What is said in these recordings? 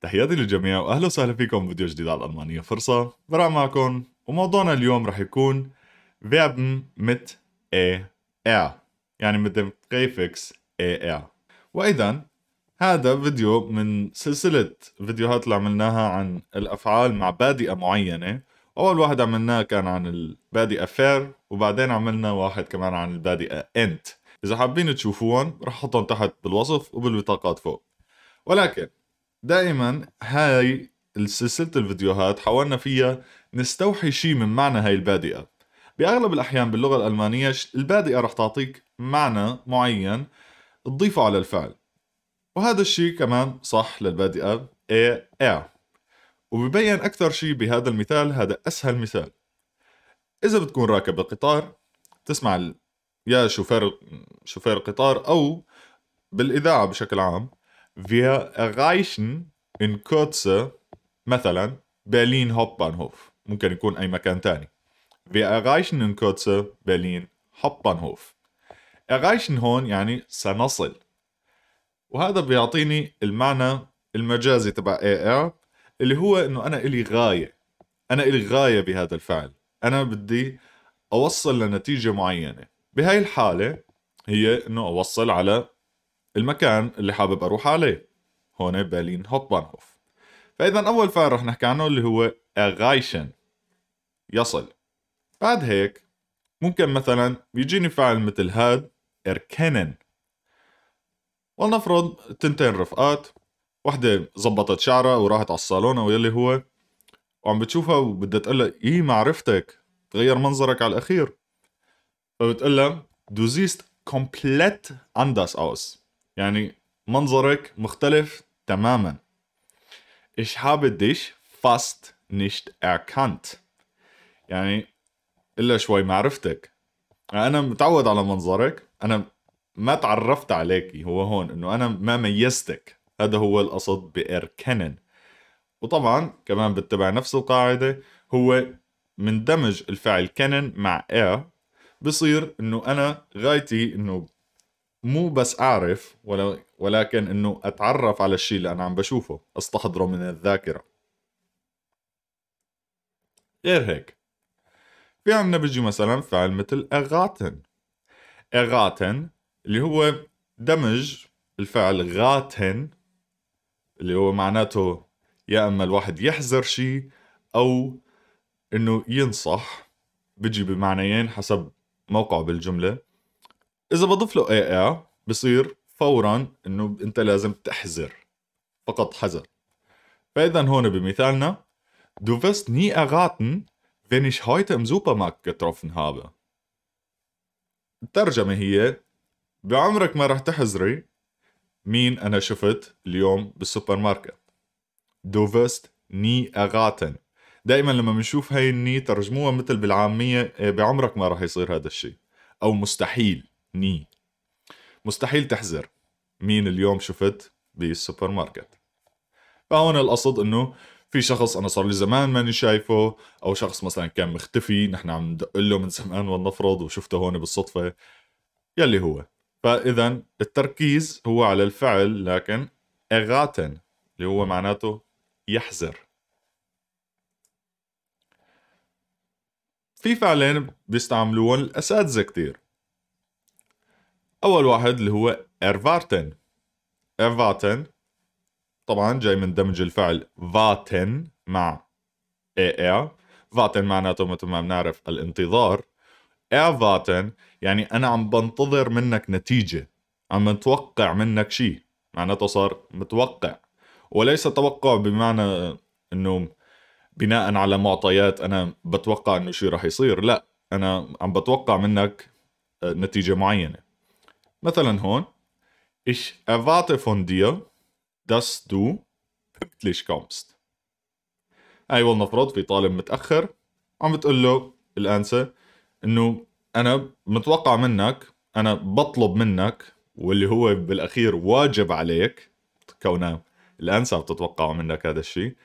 تحياتي للجميع واهلا وسهلا فيكم فيديو جديد على الالمانيه فرصه برع معكم وموضوعنا اليوم رح يكون verben مت اي ار يعني مت بريفكس اي ار واذا هذا فيديو من سلسلة فيديوهات اللي عملناها عن الأفعال مع بادئة معينة أول واحد عملناه كان عن البادئة فير وبعدين عملنا واحد كمان عن البادئة أنت إذا حابين تشوفوهم رح أحطهم تحت بالوصف وبالبطاقات فوق ولكن دائما هاي سلسلة الفيديوهات حاولنا فيها نستوحي شيء من معنى هاي البادئة بأغلب الأحيان باللغة الألمانية البادئة رح تعطيك معنى معين تضيفه على الفعل وهذا الشيء كمان صح للبادئة إيه إيه وبيبين أكثر شيء بهذا المثال هذا أسهل مثال إذا بتكون راكب القطار تسمع يا شوفير شوفير القطار أو بالإذاعة بشكل عام Wir erreichen in Kürze مثلا Berlin Hauptbahnhof. ممكن يكون أي مكان تاني Wir erreichen in Kürze Berlin Hauptbahnhof. Erreichen هون يعني سنصل. وهذا بيعطيني المعنى المجازي تبع AR اللي هو انه انا الي غايه انا الي غايه بهذا الفعل انا بدي اوصل لنتيجه معينه بهاي الحاله هي انه اوصل على المكان اللي حابب اروح عليه هون برلين هوببانهوف فاذا اول فار رح نحكي عنه اللي هو اغايشن يصل بعد هيك ممكن مثلا بيجيني فعل مثل هاد اركنن ولنفرض تنتين رفقات وحدة زبطت شعرها وراحت على الصالون او يلي هو وعم بتشوفها وبدها تقول لها ايه معرفتك تغير منظرك على الاخير فبتقول لها دوزيست كومبليت اندس اوس يعني منظرك مختلف تماما Ich habe dich fast nicht erkannt يعني إلا شوي ما عرفتك أنا متعود على منظرك أنا ما تعرفت عليكي هو هون إنه أنا ما ميزتك هذا هو القصد بإركنن وطبعا كمان بتبع نفس القاعدة هو مندمج الفعل كنن مع إير بصير إنه أنا غايتي إنه مو بس اعرف ولا ولكن انه اتعرف على الشيء اللي انا عم بشوفه استحضره من الذاكره غير هيك في عندنا بيجي مثلا فعل مثل اغاتن اغاتن اللي هو دمج الفعل غاتن اللي هو معناته يا اما الواحد يحذر شيء او انه ينصح بيجي بمعنيين حسب موقعه بالجمله اذا بضيف له اي بصير فورا انه انت لازم تحذر فقط حذر فاذا هون بمثالنا Du wirst nie erraten, wenn ich heute im Supermarkt getroffen habe. الترجمة هي بعمرك ما رح تحزري مين أنا شفت اليوم بالسوبر ماركت. Du wirst nie erraten. دائما لما بنشوف هاي الني ترجموها مثل بالعامية بعمرك ما رح يصير هذا الشيء أو مستحيل ني مستحيل تحزر مين اليوم شفت بالسوبر ماركت فهون القصد انه في شخص انا صار لي زمان ماني شايفه او شخص مثلا كان مختفي نحن عم ندق له من زمان ولنفرض وشفته هون بالصدفه يلي هو فاذا التركيز هو على الفعل لكن اغاتن اللي هو معناته يحزر في فعلين بيستعملوهم الاساتذه كثير اول واحد اللي هو إرفارتن إرفارتن طبعا جاي من دمج الفعل فاتن مع اي إي فاتن معناته مثل ما بنعرف الانتظار إرفارتن يعني انا عم بنتظر منك نتيجه عم متوقع منك شيء معناته صار متوقع وليس توقع بمعنى انه بناء على معطيات انا بتوقع انه شيء راح يصير لا انا عم بتوقع منك آه، نتيجه معينه مثلا هون ich erwarte von dir, dass du pünktlich kommst. اي ولنفرض في طالب متاخر عم بتقول له الانسه انه انا متوقع منك انا بطلب منك واللي هو بالاخير واجب عليك كونه الانسه بتتوقع منك هذا الشيء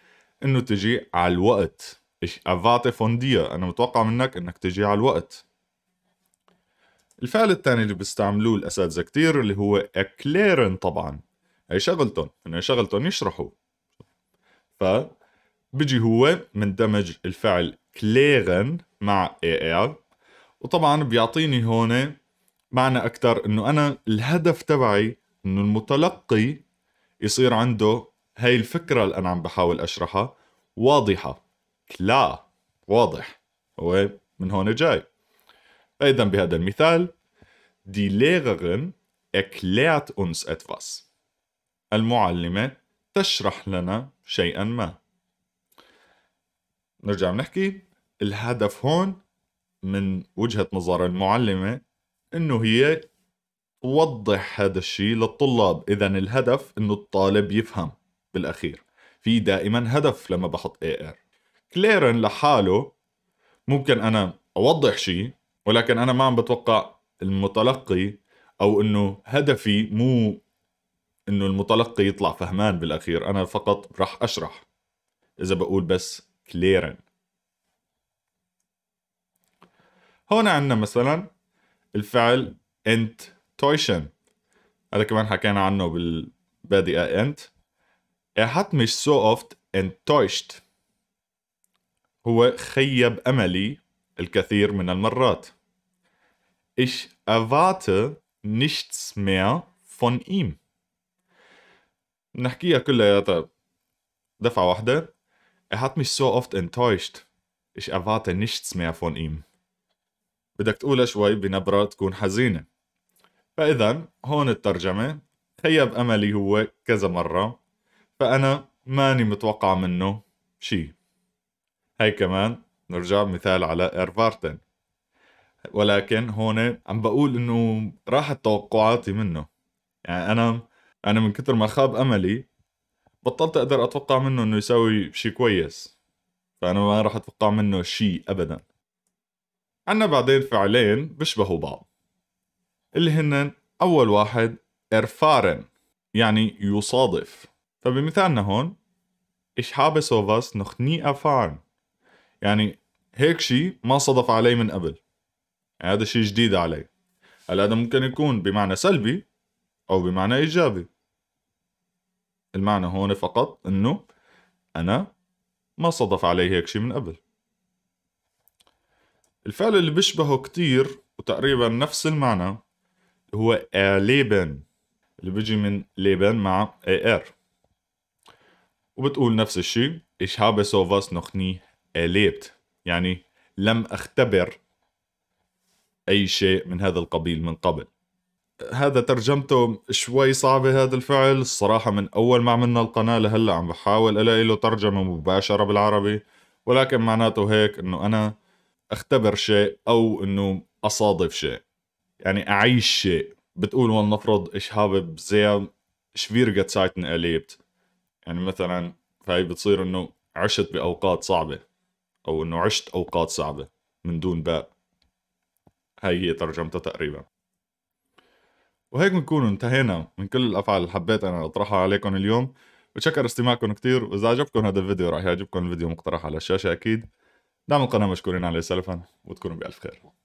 انه تجي على الوقت ايش افاتي فون ديا انا متوقع منك انك تجي على الوقت الفعل الثاني اللي بيستعملوه الاساتذه كثير اللي هو اكليرن طبعا هي شغلتهم انه شغلتهم يشرحوا ف بيجي هو مندمج الفعل كليرن مع اي ار وطبعا بيعطيني هون معنى اكثر انه انا الهدف تبعي انه المتلقي يصير عنده هاي الفكره اللي انا عم بحاول اشرحها واضحه كلا واضح هو من هون جاي إذا بهذا المثال دي Lehrerin erklärt uns etwas. المعلمة تشرح لنا شيئا ما. نرجع نحكي الهدف هون من وجهة نظر المعلمة انه هي توضح هذا الشيء للطلاب اذا الهدف انه الطالب يفهم بالاخير في دائما هدف لما بحط اي ار كليرن لحاله ممكن انا اوضح شيء ولكن انا ما عم بتوقع المتلقي او انه هدفي مو انه المتلقي يطلع فهمان بالاخير انا فقط راح اشرح اذا بقول بس كليرن هون عندنا مثلا الفعل انت تويشن هذا كمان حكينا عنه بالبادئه انت Er hat mich so oft enttäuscht. هو خيب أملي الكثير من المرات. Ich erwarte nichts mehr von ihm. نحكيها كلها دفعة واحدة. Er hat mich so oft enttäuscht. Ich erwarte nichts mehr von ihm. بدك تقولها شوي بنبرة تكون حزينة. فإذا هون الترجمة خيب أملي هو كذا مرة فأنا ماني متوقع منه شي هاي كمان نرجع مثال على إيرفارتن ولكن هون عم بقول انه راحت توقعاتي منه يعني انا انا من كثر ما خاب املي بطلت اقدر اتوقع منه انه يساوي شيء كويس فانا ما راح اتوقع منه شيء ابدا عنا بعدين فعلين بيشبهوا بعض اللي هن اول واحد ارفارن يعني يصادف فبمثالنا هون ايش حابس sowas noch يعني هيك شيء ما صدف علي من قبل يعني هذا شيء جديد علي هلا هذا ممكن يكون بمعنى سلبي او بمعنى ايجابي المعنى هون فقط انه انا ما صدف علي هيك شيء من قبل الفعل اللي بيشبهه كتير وتقريبا نفس المعنى هو ليبن اللي بيجي من ليبن مع ار er. وبتقول نفس الشيء ايش هابس اوفاس noch nie يعني لم أختبر اي شيء من هذا القبيل من قبل هذا ترجمته شوي صعبة هذا الفعل الصراحة من أول ما عملنا القناة لهلا عم بحاول ألاقي له ترجمة مباشرة بالعربي ولكن معناته هيك إنه أنا أختبر شيء أو إنه أصادف شيء يعني أعيش شيء بتقول ولنفرض إيش حابب زي شفيرجة سايتن أليبت يعني مثلا فهي بتصير إنه عشت بأوقات صعبة أو إنه عشت أوقات صعبة من دون باب هي ترجمتها تقريبا وهيك بنكون انتهينا من كل الافعال اللي حبيت انا اطرحها عليكم اليوم بتشكر استماعكم كتير واذا عجبكم هذا الفيديو راح يعجبكم الفيديو مقترح على الشاشه اكيد دعموا القناه مشكورين عليه سلفا وتكونوا بالف خير